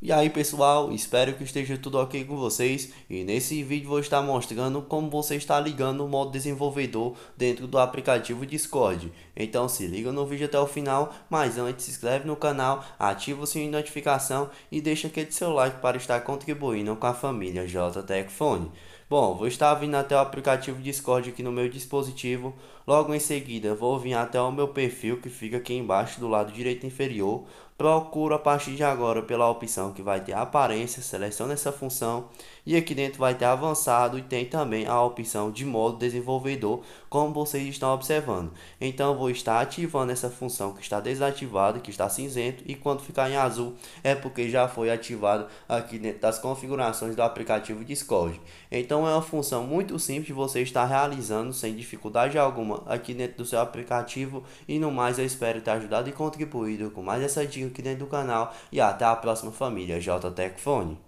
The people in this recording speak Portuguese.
E aí pessoal, espero que esteja tudo ok com vocês e nesse vídeo vou estar mostrando como você está ligando o modo desenvolvedor dentro do aplicativo Discord. Então se liga no vídeo até o final, mas antes se inscreve no canal, ativa o sininho de notificação e deixa aquele seu like para estar contribuindo com a família JTecFone. Bom, vou estar vindo até o aplicativo Discord aqui no meu dispositivo. Logo em seguida, vou vir até o meu perfil que fica aqui embaixo do lado direito inferior. Procuro a partir de agora pela opção que vai ter aparência, seleciono essa função e aqui dentro vai ter avançado e tem também a opção de modo desenvolvedor, como vocês estão observando. Então vou estar ativando essa função que está desativada, que está cinzento e quando ficar em azul é porque já foi ativado aqui dentro das configurações do aplicativo Discord. Então então é uma função muito simples de você estar realizando sem dificuldade alguma aqui dentro do seu aplicativo. E no mais eu espero ter ajudado e contribuído com mais essa dica aqui dentro do canal. E até a próxima família JTecFone.